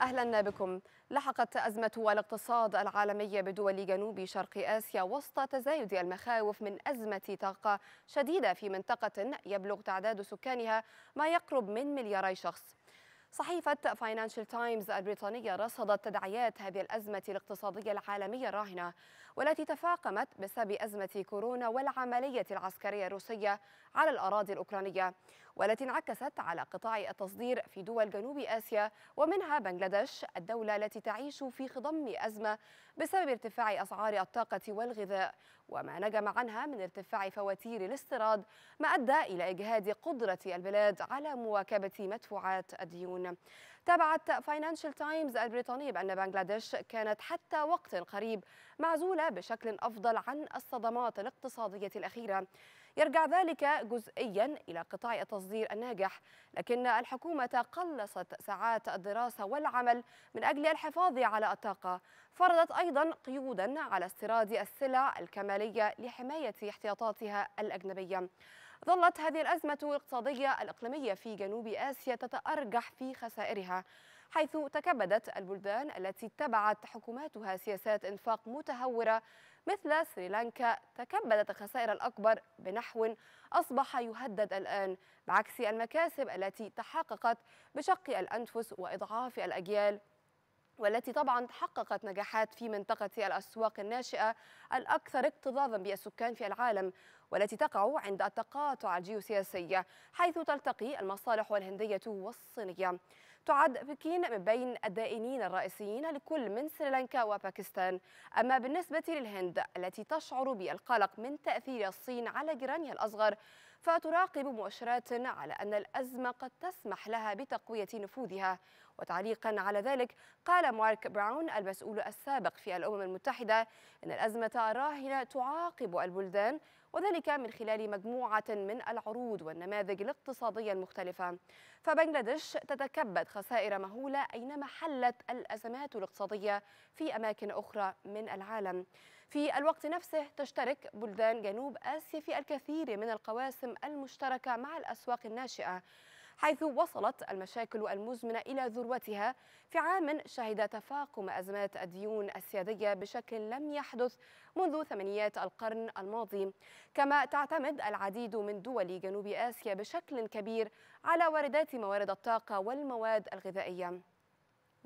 أهلا بكم لحقت أزمة الاقتصاد العالمية بدول جنوب شرق آسيا وسط تزايد المخاوف من أزمة طاقة شديدة في منطقة يبلغ تعداد سكانها ما يقرب من ملياري شخص صحيفة فاينانشال تايمز البريطانية رصدت تداعيات هذه الأزمة الاقتصادية العالمية الراهنة والتي تفاقمت بسبب أزمة كورونا والعملية العسكرية الروسية على الأراضي الأوكرانية والتي انعكست على قطاع التصدير في دول جنوب آسيا ومنها بنغلاديش الدولة التي تعيش في خضم أزمة بسبب ارتفاع أسعار الطاقة والغذاء وما نجم عنها من ارتفاع فواتير الاستيراد ما أدى إلى إجهاد قدرة البلاد على مواكبة مدفوعات الديون تابعت فاينانشال تايمز البريطانية بأن بنغلاديش كانت حتى وقت قريب معزولة بشكل أفضل عن الصدمات الاقتصادية الأخيرة يرجع ذلك جزئيا إلى قطاع التصدير الناجح لكن الحكومة قلصت ساعات الدراسة والعمل من أجل الحفاظ على الطاقة فرضت أيضا قيودا على استيراد السلع الكمالية لحماية احتياطاتها الأجنبية ظلت هذه الأزمة الاقتصادية الإقليمية في جنوب آسيا تتأرجح في خسائرها حيث تكبدت البلدان التي اتبعت حكوماتها سياسات انفاق متهورة مثل سريلانكا تكبدت الخسائر الأكبر بنحو أصبح يهدد الآن بعكس المكاسب التي تحققت بشق الأنفس وإضعاف الأجيال والتي طبعا حققت نجاحات في منطقة الأسواق الناشئة الأكثر اكتظاظا بالسكان في العالم والتي تقع عند التقاطع الجيوسياسي حيث تلتقي المصالح الهندية والصينية تعد بكين من بين الدائنين الرئيسيين لكل من سريلانكا وباكستان أما بالنسبة للهند التي تشعر بالقلق من تأثير الصين على جيرانها الأصغر فتراقب مؤشرات على أن الأزمة قد تسمح لها بتقوية نفوذها وتعليقا على ذلك قال مارك براون المسؤول السابق في الأمم المتحدة أن الأزمة الراهنة تعاقب البلدان وذلك من خلال مجموعة من العروض والنماذج الاقتصادية المختلفة فبنغلاديش تتكبد خسائر مهولة أينما حلت الأزمات الاقتصادية في أماكن أخرى من العالم في الوقت نفسه تشترك بلدان جنوب آسيا في الكثير من القواسم المشتركة مع الأسواق الناشئة حيث وصلت المشاكل المزمنة إلى ذروتها في عام شهد تفاقم أزمات الديون السيادية بشكل لم يحدث منذ ثمانيات القرن الماضي كما تعتمد العديد من دول جنوب آسيا بشكل كبير على واردات موارد الطاقة والمواد الغذائية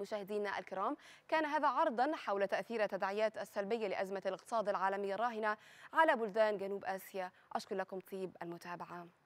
مشاهدينا الكرام كان هذا عرضا حول تأثير التداعيات السلبية لأزمة الاقتصاد العالمي الراهنة على بلدان جنوب آسيا أشكر لكم طيب المتابعة